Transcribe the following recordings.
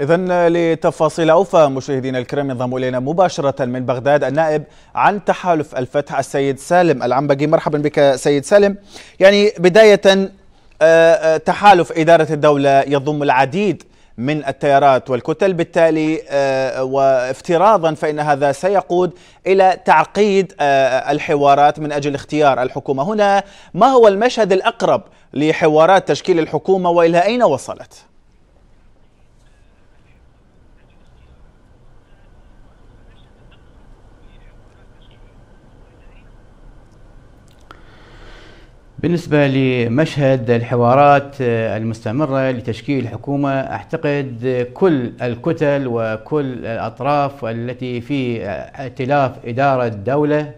إذا لتفاصيل أوفى مشاهدينا الكرام ينضم إلينا مباشرة من بغداد النائب عن تحالف الفتح السيد سالم العنبقي مرحبا بك سيد سالم يعني بداية آه، آه، تحالف إدارة الدولة يضم العديد من التيارات والكتل بالتالي آه، وافتراضا فإن هذا سيقود إلى تعقيد الحوارات من أجل اختيار الحكومة هنا ما هو المشهد الأقرب لحوارات تشكيل الحكومة وإلى أين وصلت؟ بالنسبة لمشهد الحوارات المستمرة لتشكيل حكومة أعتقد كل الكتل وكل الأطراف التي في ائتلاف إدارة الدولة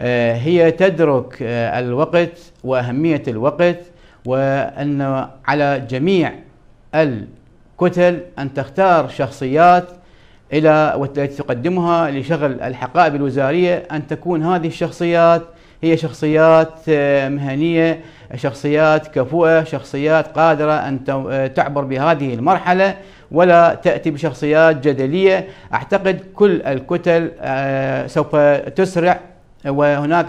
آه، هي تدرك آه، الوقت وأهمية الوقت وأن على جميع الكتل أن تختار شخصيات إلى والتي تقدمها لشغل الحقائب الوزارية أن تكون هذه الشخصيات هي شخصيات آه، مهنية شخصيات كفؤة شخصيات قادرة أن آه، تعبر بهذه المرحلة ولا تأتي بشخصيات جدلية أعتقد كل الكتل آه، سوف تسرع وهناك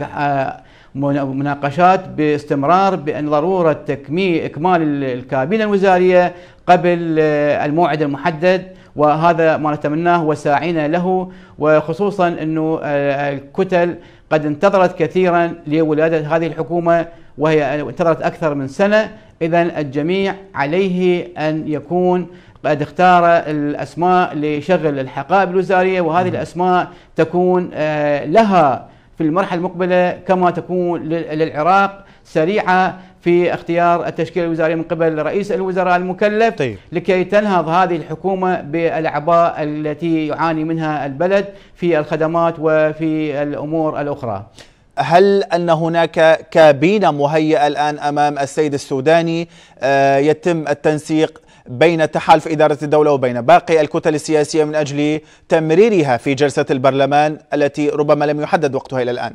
مناقشات باستمرار بأن ضرورة تكميل إكمال الكابينة الوزارية قبل الموعد المحدد وهذا ما نتمناه وساعينا له وخصوصا أنه الكتل قد انتظرت كثيرا لولادة هذه الحكومة وهي انتظرت أكثر من سنة إذا الجميع عليه أن يكون قد اختار الأسماء لشغل الحقائب الوزارية وهذه نعم. الأسماء تكون آه، لها في المرحلة المقبلة كما تكون للعراق سريعة في اختيار التشكيل الوزاري من قبل رئيس الوزراء المكلف طيب. لكي تنهض هذه الحكومة بالأعباء التي يعاني منها البلد في الخدمات وفي الأمور الأخرى هل ان هناك كابينه مهيئه الان امام السيد السوداني آه، يتم التنسيق بين تحالف اداره الدوله وبين باقي الكتل السياسيه من اجل تمريرها في جلسه البرلمان التي ربما لم يحدد وقتها الى الان؟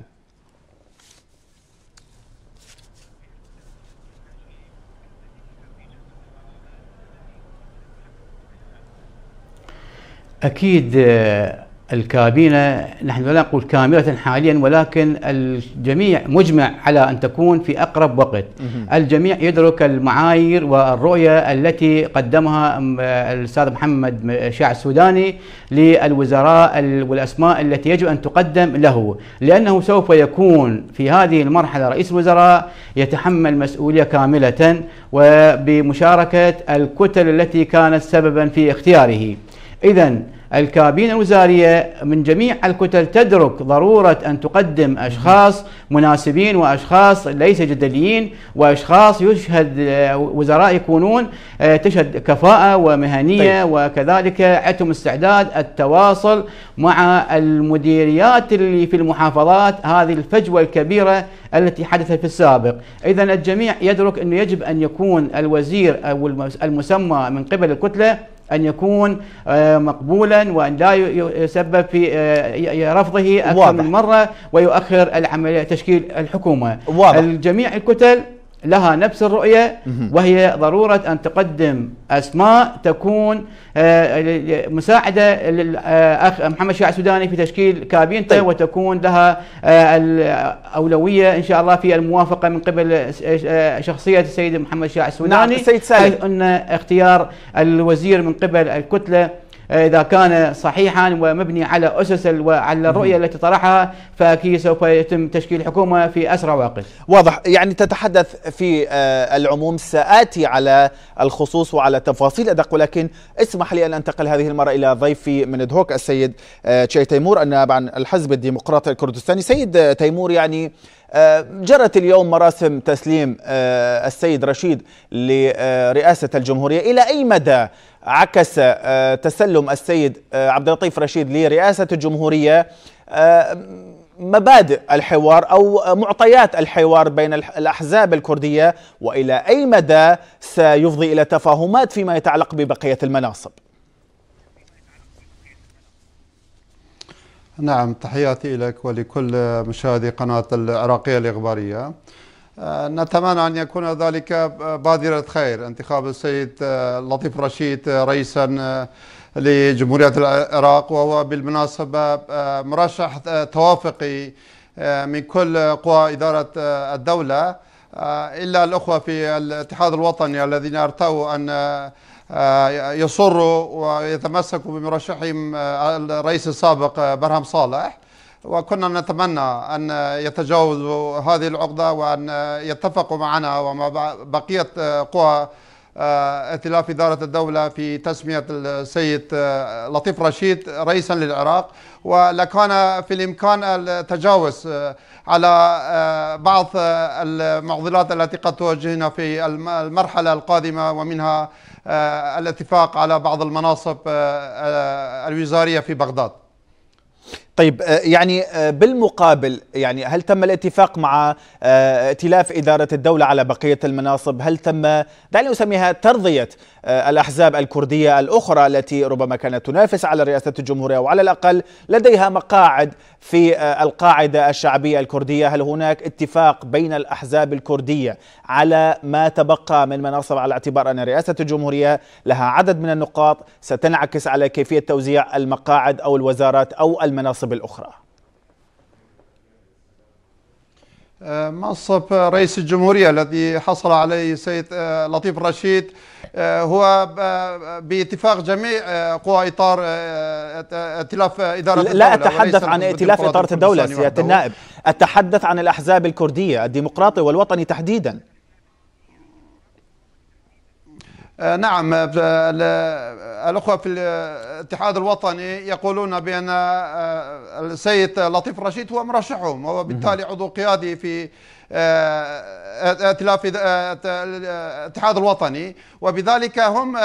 أكيد آه، الكابينة نحن لا نقول كاملة حاليا ولكن الجميع مجمع على أن تكون في أقرب وقت الجميع يدرك المعايير والرؤية التي قدمها الأستاذ محمد شاع السوداني للوزراء والأسماء التي يجب أن تقدم له لأنه سوف يكون في هذه المرحلة رئيس الوزراء يتحمل مسؤولية كاملة وبمشاركة الكتل التي كانت سببا في اختياره إذا الكابينة الوزارية من جميع الكتل تدرك ضرورة أن تقدم أشخاص مناسبين وأشخاص ليس جدليين وأشخاص يشهد آه، وزراء يكونون آه، تشهد كفاءة ومهنية طيب. وكذلك عندهم استعداد التواصل مع المديريات اللي في المحافظات هذه الفجوة الكبيرة التي حدثت في السابق إذا الجميع يدرك أنه يجب أن يكون الوزير أو المسمى من قبل الكتلة أن يكون آه، مقبولا وأن لا يسبب في آه، رفضه أكثر واضح. من مرة ويؤخر العملية تشكيل الحكومة واضح. الجميع الكتل لها نفس الرؤية وهي ضرورة أن تقدم أسماء تكون آه، مساعدة للأخ آه، محمد شاع السوداني في تشكيل كابينته طيب. وتكون لها آه، الأولوية إن شاء الله في الموافقة من قبل شخصية السيد محمد شاع السوداني نعم السيد سالم أن اختيار الوزير من قبل الكتلة إذا كان صحيحا ومبني على أسس وعلى الرؤية التي طرحها فأكيد سوف يتم تشكيل حكومة في أسرع وقت واضح يعني تتحدث في آه، العموم سآتي على الخصوص وعلى تفاصيل أدق ولكن اسمح لي أن أنتقل هذه المرة إلى ضيفي من دهوك السيد آه، تشي تيمور النائب عن الحزب الديمقراطي الكردستاني سيد آه، تيمور يعني جرت اليوم مراسم تسليم السيد رشيد لرئاسة الجمهورية إلى أي مدى عكس آه، تسلم السيد آه، عبد اللطيف رشيد لرئاسة الجمهورية آه، مبادئ الحوار أو معطيات الحوار بين الأحزاب الكردية وإلى أي مدى سيفضي إلى تفاهمات فيما يتعلق ببقية المناصب نعم تحياتي لك ولكل مشاهدي قناة العراقية الإخبارية آه، نتمنى أن يكون ذلك آه، بادرة خير انتخاب السيد آه، لطيف رشيد رئيسا لجمهورية العراق وهو بالمناسبة مرشح توافقي من كل قوى إدارة الدولة إلا الأخوة في الاتحاد الوطني الذين أرتوا أن يصروا ويتمسكوا بمرشحهم الرئيس السابق برهم صالح وكنا نتمنى أن يتجاوزوا هذه العقدة وأن يتفقوا معنا ومع بقية آه، قوى آه، ائتلاف إدارة الدولة في تسمية السيد آه، لطيف رشيد رئيسا للعراق ولكان في الإمكان التجاوز على بعض المعضلات التي قد تواجهنا في المرحلة القادمة ومنها الاتفاق على بعض المناصب الوزارية في بغداد طيب آه، يعني آه، بالمقابل يعني هل تم الاتفاق مع آه، ائتلاف إدارة الدولة على بقية المناصب هل تم دعني أسميها ترضية الأحزاب الكردية الأخرى التي ربما كانت تنافس على رئاسة الجمهورية وعلى الأقل لديها مقاعد في القاعدة الشعبية الكردية هل هناك اتفاق بين الأحزاب الكردية على ما تبقى من مناصب على اعتبار أن رئاسة الجمهورية لها عدد من النقاط ستنعكس على كيفية توزيع المقاعد أو الوزارات أو المناصب مناصب الأخرى آه، منصب رئيس الجمهورية الذي حصل عليه سيد آه، لطيف رشيد آه، هو باتفاق جميع قوى إطار ائتلاف إدارة لا الدولة لا أتحدث عن ائتلاف إدارة الدولة سيادة النائب أتحدث عن الأحزاب الكردية الديمقراطي والوطني تحديداً آه، نعم آه، آه، الأخوة في الاتحاد الوطني يقولون بأن السيد لطيف رشيد هو مرشحهم وبالتالي عضو قيادي في ائتلاف آه، آه، آه، الاتحاد الوطني وبذلك هم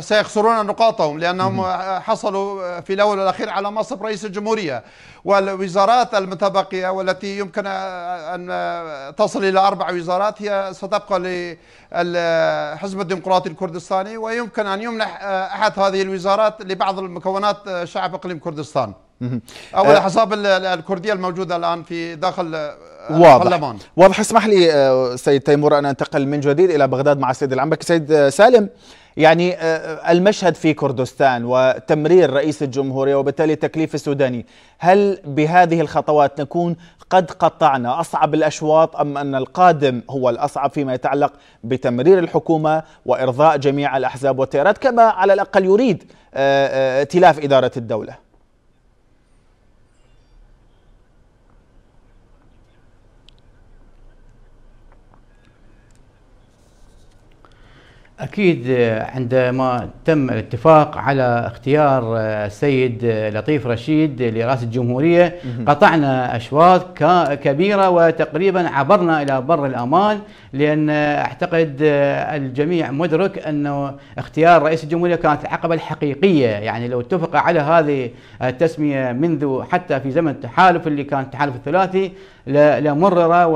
سيخسرون نقاطهم لانهم حصلوا في الاول والاخير على منصب رئيس الجمهوريه والوزارات المتبقيه والتي يمكن ان تصل الى اربع وزارات هي ستبقى للحزب الديمقراطي الكردستاني ويمكن ان يمنح احد هذه الوزارات لبعض المكونات شعب اقليم كردستان. او الاحزاب الكرديه الموجوده الان في داخل آه، واضح البرلمان واضح اسمح لي آه، سيد تيمور ان انتقل من جديد الى بغداد مع السيد العنبك سيد آه، سالم يعني المشهد في كردستان وتمرير رئيس الجمهوريه وبالتالي تكليف السوداني هل بهذه الخطوات نكون قد قطعنا اصعب الاشواط ام ان القادم هو الاصعب فيما يتعلق بتمرير الحكومه وارضاء جميع الاحزاب والتيارات كما على الاقل يريد ائتلاف اداره الدوله أكيد آه، عندما تم الاتفاق على اختيار آه، السيد آه، لطيف رشيد لرئاسة الجمهورية قطعنا أشواط كبيرة وتقريبا عبرنا إلى بر الأمان لأن أعتقد الجميع مدرك أنه اختيار رئيس الجمهورية كانت العقبة الحقيقية يعني لو اتفق على هذه التسمية منذ حتى في زمن التحالف اللي كان التحالف الثلاثي لمررة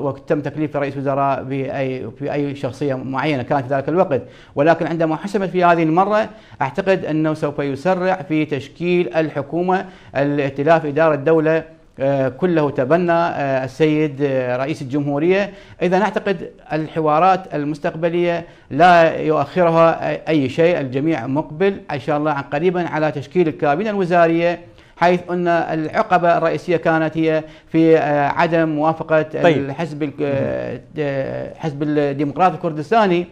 وتم تكليف رئيس وزراء في بأي شخصية معينة كانت في ذلك الوقت أعتقد ولكن عندما حسمت في هذه المرة أعتقد أنه سوف يسرع في تشكيل الحكومة الائتلاف إدارة الدولة آه، كله تبنى آه، السيد آه، رئيس الجمهورية إذا نعتقد الحوارات المستقبلية لا يؤخرها أي شيء الجميع مقبل إن شاء الله قريبا على تشكيل الكابينة الوزارية حيث ان العقبه الرئيسيه كانت هي في عدم موافقه طيب. الحزب حزب الديمقراطي الكردستاني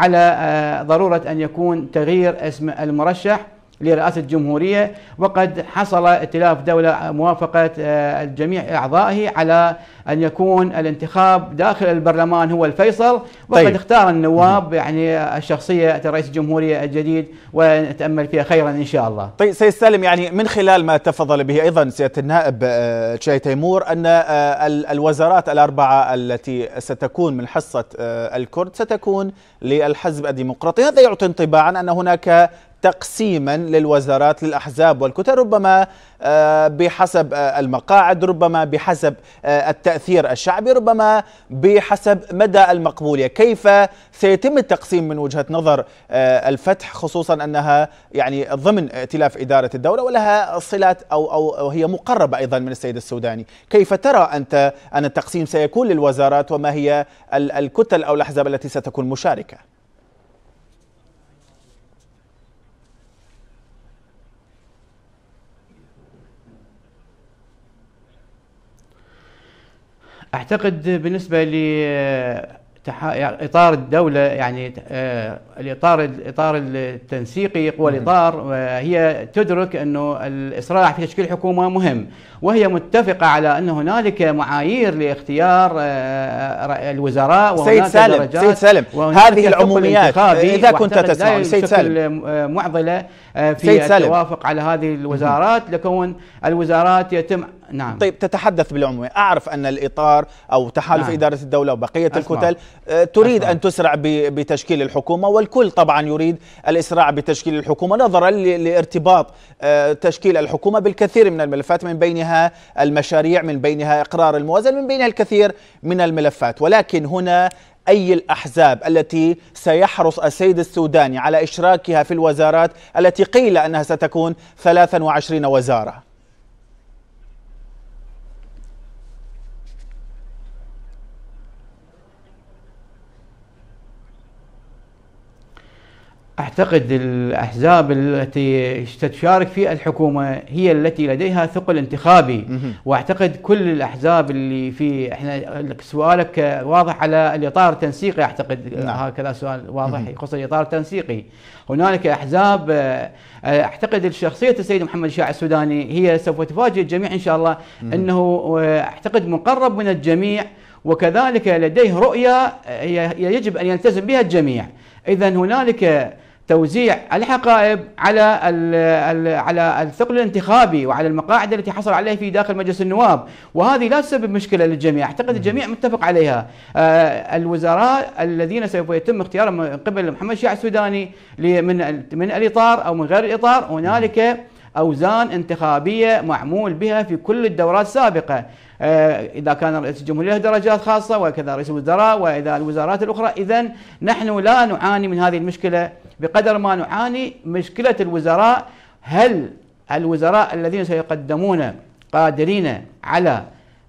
على آه، ضرورة أن يكون تغيير اسم المرشح لرئاسة الجمهورية وقد حصل ائتلاف دولة موافقة آه، الجميع أعضائه على أن يكون الانتخاب داخل البرلمان هو الفيصل وقد طيب. اختار النواب يعني الشخصية رئيس الجمهورية الجديد ونتأمل فيها خيرا إن شاء الله طيب سيد سالم يعني من خلال ما تفضل به أيضا سيادة النائب آه، شاي تيمور أن آه، الوزارات الأربعة التي ستكون من حصة الكرد ستكون للحزب الديمقراطي هذا يعطي انطباعا أن هناك تقسيما للوزارات للأحزاب والكتل ربما آه، بحسب آه، المقاعد ربما بحسب آه، التأثير الشعبي ربما بحسب مدى المقبولية كيف سيتم التقسيم من وجهة نظر الفتح خصوصا أنها يعني ضمن ائتلاف إدارة الدولة ولها صلات أو, أو هي مقربة أيضا من السيد السوداني كيف ترى أنت أن التقسيم سيكون للوزارات وما هي الكتل أو الأحزاب التي ستكون مشاركة اعتقد بالنسبه ل اطار الدوله يعني آه، الاطار الاطار التنسيقي قوى الاطار هي تدرك انه الاسراع في تشكيل حكومه مهم وهي متفقه على ان هنالك معايير لاختيار آه، الوزراء سيد سالم درجات سيد سالم هذه العموميات اذا كنت تسمع سيد سالم آه، معضله في سيد سالم. التوافق على هذه الوزارات لكون الوزارات يتم نعم طيب تتحدث بالعموم أعرف أن الإطار أو تحالف نعم. إدارة الدولة وبقية أسمع. الكتل آه، تريد أسمع. أن تسرع بتشكيل الحكومة والكل طبعا يريد الإسراع بتشكيل الحكومة نظرا لارتباط آه، تشكيل الحكومة بالكثير من الملفات من بينها المشاريع من بينها إقرار الموازنة من بينها الكثير من الملفات ولكن هنا أي الأحزاب التي سيحرص السيد السوداني على إشراكها في الوزارات التي قيل أنها ستكون 23 وزارة أعتقد الأحزاب التي تشارك في الحكومة هي التي لديها ثقل انتخابي وأعتقد كل الأحزاب اللي في إحنا سؤالك واضح على الإطار التنسيقي أعتقد نعم. هكذا سؤال واضح يخص الإطار التنسيقي هنالك أحزاب آه، أعتقد شخصية السيد محمد الشاعر السوداني هي سوف تفاجئ الجميع إن شاء الله أنه آه، أعتقد مقرب من الجميع وكذلك لديه رؤية آه، يجب أن يلتزم بها الجميع إذا هنالك توزيع الحقائب على على الثقل الانتخابي وعلى المقاعد التي حصل عليها في داخل مجلس النواب وهذه لا تسبب مشكله للجميع اعتقد الجميع متفق عليها آه، الوزراء الذين سوف يتم اختيارهم من قبل محمد شيع السوداني من من الاطار او من غير الاطار هنالك اوزان انتخابيه معمول بها في كل الدورات السابقه آه، اذا كان رئيس الجمهوريه له درجات خاصه وكذا رئيس الوزراء واذا الوزارات الاخرى اذا نحن لا نعاني من هذه المشكله بقدر ما نعاني مشكلة الوزراء هل الوزراء الذين سيقدمون قادرين على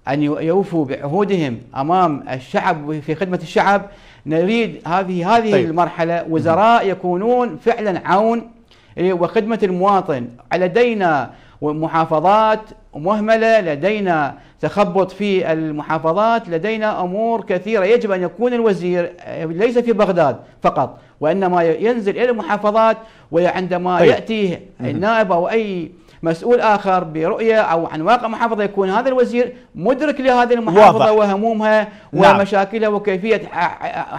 أن يوفوا بعهودهم أمام الشعب في خدمة الشعب نريد هذه هذه طيب. المرحلة وزراء يكونون فعلا عون إيه، وخدمة المواطن لدينا ومحافظات مهمله لدينا تخبط في المحافظات لدينا امور كثيره يجب ان يكون الوزير ليس في بغداد فقط وانما ينزل الى المحافظات وعندما طيب. ياتي النائب او اي مسؤول اخر برؤيه او عن واقع محافظه يكون هذا الوزير مدرك لهذه المحافظه واضح. وهمومها نعم. ومشاكلها وكيفيه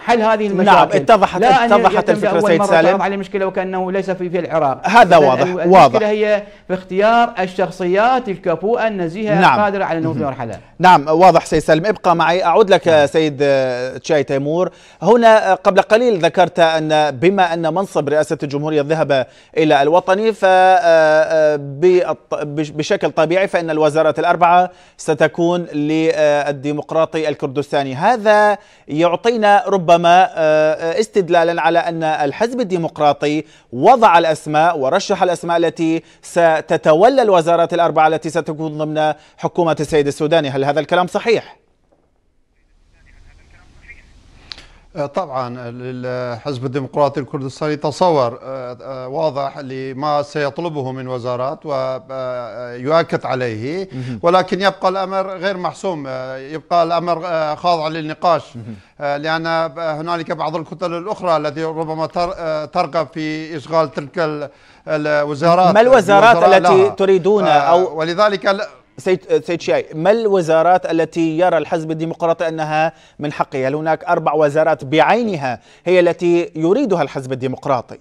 حل هذه نعم، المشاكل نعم اتضحت اتضحت الفكره سيد سالم على المشكله وكانه ليس في في العراق هذا واضح المشكله واضح. هي في اختيار الشخصيات الكفوءه النزيهه نعم. القادره على في مرحله نعم واضح سيد سالم ابقى معي أعود لك نعم. سيد آه، تشاي تيمور هنا آه، قبل قليل ذكرت أن بما أن منصب رئاسة الجمهورية ذهب إلى الوطني آه، بشكل طبيعي فإن الوزارات الأربعة ستكون للديمقراطي الكردستاني هذا يعطينا ربما استدلالا على أن الحزب الديمقراطي وضع الأسماء ورشح الأسماء التي ستتولى الوزارات الأربعة التي ستكون ضمن حكومة السيد السوداني هل هذا هذا الكلام صحيح؟ آه، طبعا الحزب الديمقراطي الكردستاني تصور آه، آه، واضح لما سيطلبه من وزارات ويؤكد عليه ولكن يبقى الامر غير محسوم يبقى الامر خاضع للنقاش لان هنالك بعض الكتل الاخرى التي ربما ترغب في اشغال تلك الوزارات ما الوزارات التي تريدون او ولذلك سيد سيد شياي ما الوزارات التي يرى الحزب الديمقراطي انها من حقها؟ هل هناك اربع وزارات بعينها هي التي يريدها الحزب الديمقراطي؟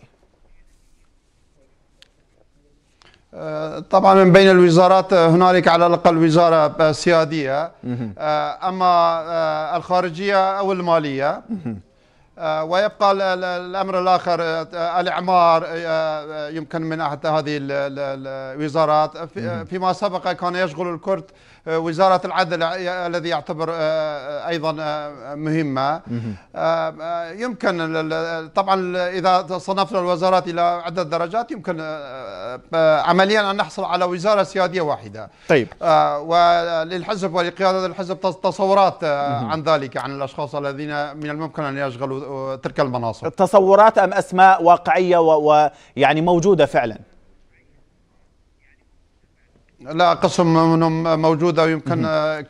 أه، طبعا من بين الوزارات هنالك على الاقل وزاره سياديه أه، اما أه، الخارجيه او الماليه آه، ويبقى الامر الاخر آه، آه، الاعمار يمكن من احد هذه الوزارات فيما سبق كان يشغل الكرد آه، وزارة العدل الذي يعتبر آه، آه، أيضا مهمة يمكن طبعا إذا صنفنا الوزارات إلى عدة درجات يمكن عمليا أن نحصل على وزارة سيادية واحدة طيب وللحزب ولقيادة الحزب تصورات عن ذلك عن الأشخاص الذين من الممكن أن يشغلوا تلك المناصب تصورات أم أسماء واقعية ويعني موجودة فعلا لا قسم منهم موجوده ويمكن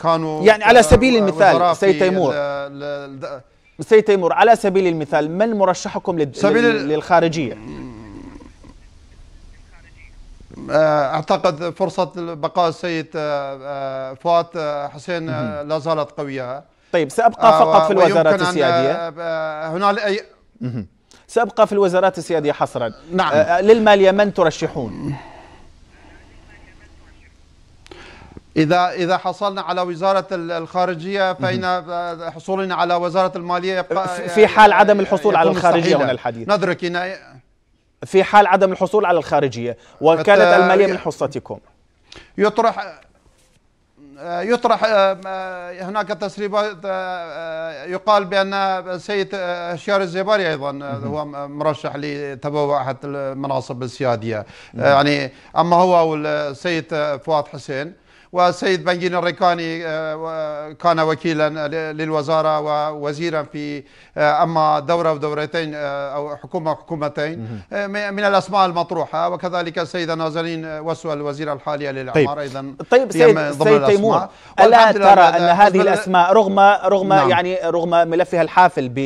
كانوا يعني على سبيل آه، المثال سيد تيمور سيد تيمور على سبيل المثال من مرشحكم لل... للخارجيه؟ آه، اعتقد فرصه بقاء السيد آه، فؤاد حسين لا زالت قويه طيب سابقى فقط في الوزارات السياديه هنالك اي سابقى في الوزارات السياديه حصرا نعم للماليه من ترشحون؟ إذا إذا حصلنا على وزارة الخارجية فإن حصولنا على وزارة المالية يبقى في يعني حال عدم الحصول على الخارجية هنا الحديث ندرك إن في حال عدم الحصول على الخارجية وكانت المالية من حصتكم يطرح يطرح هناك تسريبات يقال بان السيد هشام الزيباري ايضا هو مرشح لتبوع احد المناصب السياديه نعم. يعني اما هو والسيد فؤاد حسين والسيد بنجين الريكاني آه، كان وكيلا للوزارة ووزيرا في آه، أما دورة ودورتين آه، أو حكومة وحكومتين من الأسماء المطروحة وكذلك السيدة نازلين وسوى الوزيرة الحالية للعمارة طيب. أيضا طيب سيد, سيد تيمور ألا ترى أن هذه الأسماء رغم رغم نعم. يعني رغم ملفها الحافل ب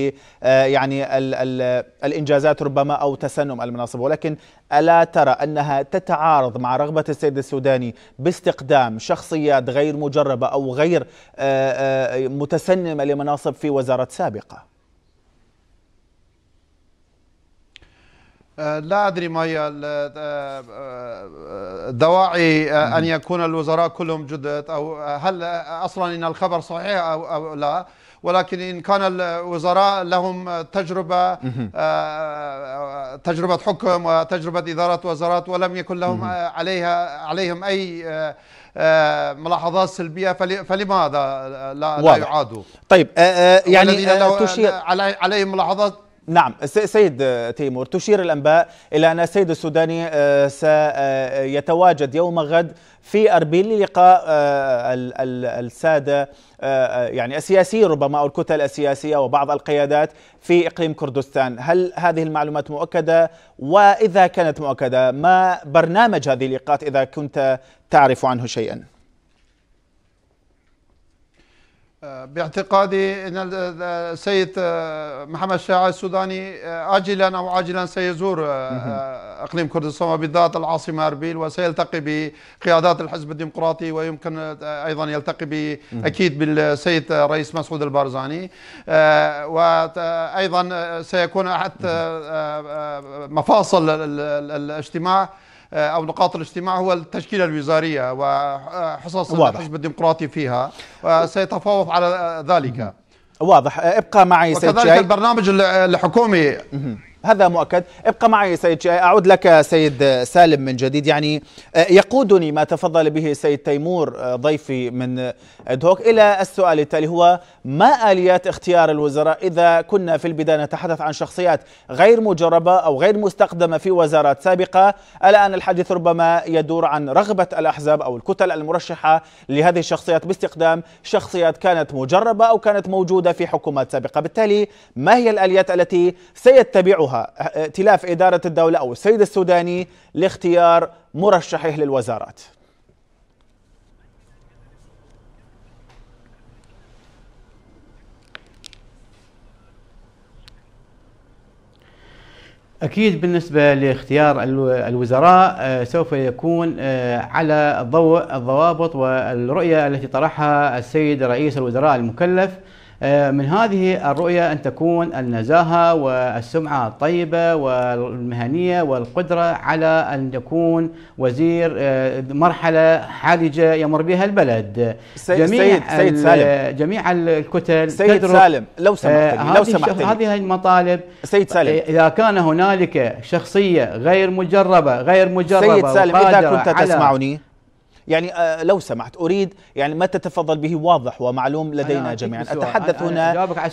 يعني الـ الـ الإنجازات ربما أو تسنم المناصب ولكن ألا ترى أنها تتعارض مع رغبة السيد السوداني باستقدام شخصيات غير مجربة أو غير آه، آه، متسنمة لمناصب في وزارة سابقة؟ آه، لا أدري ما هي الدواعي أن يكون الوزراء كلهم جدد أو هل أصلا إن الخبر صحيح أو لا ولكن إن كان الوزراء لهم تجربة آه، آه، تجربة حكم وتجربة إدارة وزارات ولم يكن لهم آه، عليها عليهم أي ملاحظات سلبية فلماذا لا, لا يعادوا طيب يعني تشير عليهم ملاحظات نعم سيد آه، تيمور تشير الأنباء إلى أن السيد السوداني آه، سيتواجد آه، يوم غد في أربيل للقاء السادة يعني السياسي ربما أو الكتل السياسية وبعض القيادات في إقليم كردستان هل هذه المعلومات مؤكدة وإذا كانت مؤكدة ما برنامج هذه اللقاءات إذا كنت تعرف عنه شيئا آه، باعتقادي ان السيد آه، محمد الشاعر السوداني آه، عاجلا او عاجلا سيزور اقليم كردستان وبالذات العاصمه اربيل وسيلتقي بقيادات الحزب الديمقراطي ويمكن ايضا يلتقي اكيد بالسيد رئيس مسعود البارزاني وايضا سيكون احد مفاصل الاجتماع آه، او نقاط الاجتماع هو التشكيله الوزاريه وحصص الحزب الديمقراطي فيها وسيتفاوض على ذلك واضح ابقى معي سيد وكذلك البرنامج الحكومي هذا مؤكد ابقى معي سيد شاي أعود لك سيد سالم من جديد يعني آه، يقودني ما تفضل به سيد تيمور آه، ضيفي من آه، دوك إلى السؤال التالي هو ما آليات اختيار الوزراء إذا كنا في البداية نتحدث عن شخصيات غير مجربة أو غير مستخدمة في وزارات سابقة الآن الحديث ربما يدور عن رغبة الأحزاب أو الكتل المرشحة لهذه الشخصيات باستخدام شخصيات كانت مجربة أو كانت موجودة في حكومات سابقة بالتالي ما هي الآليات التي سيتبعها يضعها ائتلاف إدارة الدولة أو السيد السوداني لاختيار مرشحه للوزارات أكيد بالنسبة لاختيار الوزراء آه، سوف يكون آه، على ضوء الضوابط والرؤية التي طرحها السيد رئيس الوزراء المكلف آه، من هذه الرؤية أن تكون النزاهة والسمعة الطيبة والمهنية والقدرة على أن يكون وزير آه، مرحلة حرجة يمر بها البلد سيد جميع سيد, سيد سالم جميع الكتل سيد سالم لو آه، سمحت لو سمحت هذه المطالب سيد سالم إذا كان هنالك شخصية غير مجربة غير مجربة سيد سالم إذا كنت تسمعني يعني آه، لو سمحت أريد يعني ما تتفضل به واضح ومعلوم لدينا جميعا أتحدث هنا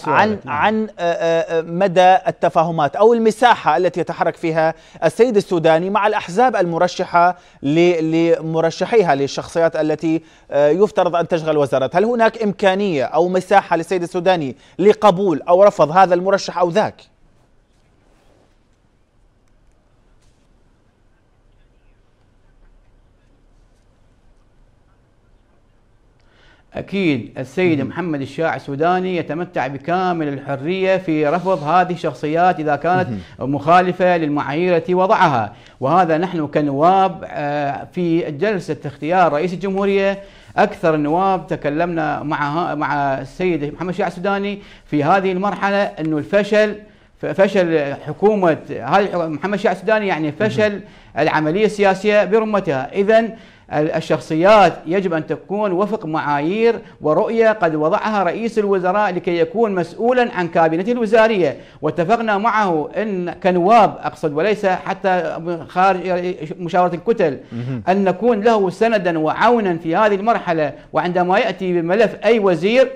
عن, نعم. عن آه، آه، مدى التفاهمات أو المساحة التي يتحرك فيها السيد السوداني مع الأحزاب المرشحة لمرشحيها للشخصيات التي يفترض أن تشغل وزارات هل هناك إمكانية أو مساحة للسيد السوداني لقبول أو رفض هذا المرشح أو ذاك؟ أكيد السيد مم. محمد الشاع السوداني يتمتع بكامل الحرية في رفض هذه الشخصيات إذا كانت مم. مخالفة للمعايير التي وضعها وهذا نحن كنواب آه، في جلسة اختيار رئيس الجمهورية اكثر النواب تكلمنا مع مع السيد محمد الشاع السوداني في هذه المرحله انه الفشل فشل حكومه هذه محمد الشاع السوداني يعني فشل العمليه السياسيه برمتها اذا الشخصيات يجب أن تكون وفق معايير ورؤية قد وضعها رئيس الوزراء لكي يكون مسؤولا عن كابينته الوزارية واتفقنا معه أن كنواب أقصد وليس حتى خارج مشاورة الكتل أن نكون له سندا وعونا في هذه المرحلة وعندما يأتي بملف أي وزير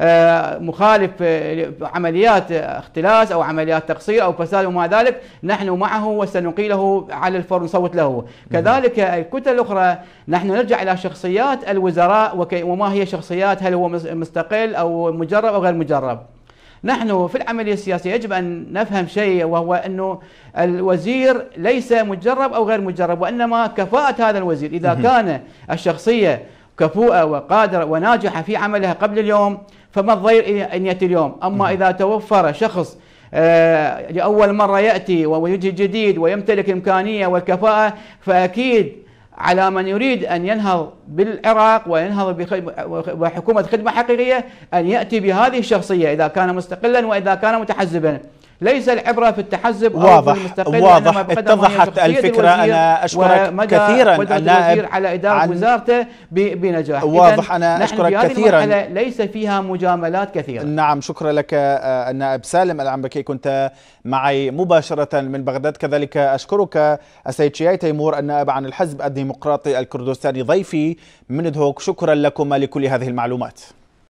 آه، مخالف آه، عمليات اختلاس أو عمليات تقصير أو فساد وما ذلك نحن معه وسنقيله على الفور نصوت له كذلك الكتل الأخرى نحن نرجع إلى شخصيات الوزراء وما هي شخصيات هل هو مستقل أو مجرب أو غير مجرب نحن في العملية السياسية يجب أن نفهم شيء وهو أنه الوزير ليس مجرب أو غير مجرب وإنما كفاءة هذا الوزير إذا كان الشخصية كفوءة وقادرة وناجحة في عملها قبل اليوم فما الضير ان ياتي اليوم اما اذا توفر شخص آه، لاول مره ياتي ويجي جديد ويمتلك الامكانيه والكفاءه فاكيد على من يريد ان ينهض بالعراق وينهض بحكومه خدمه حقيقيه ان ياتي بهذه الشخصيه اذا كان مستقلا واذا كان متحزبا. ليس العبرة في التحزب واضح أو في واضح اتضحت الفكرة أنا أشكرك كثيرا النائب على إدارة عن وزارته بنجاح واضح أنا أشكرك كثيرا ليس فيها مجاملات كثيرة نعم شكرا لك آه، النائب سالم العنبكي كنت معي مباشرة من بغداد كذلك أشكرك السيد شياي تيمور النائب عن الحزب الديمقراطي الكردستاني ضيفي من دهوك شكرا لكما لكل هذه المعلومات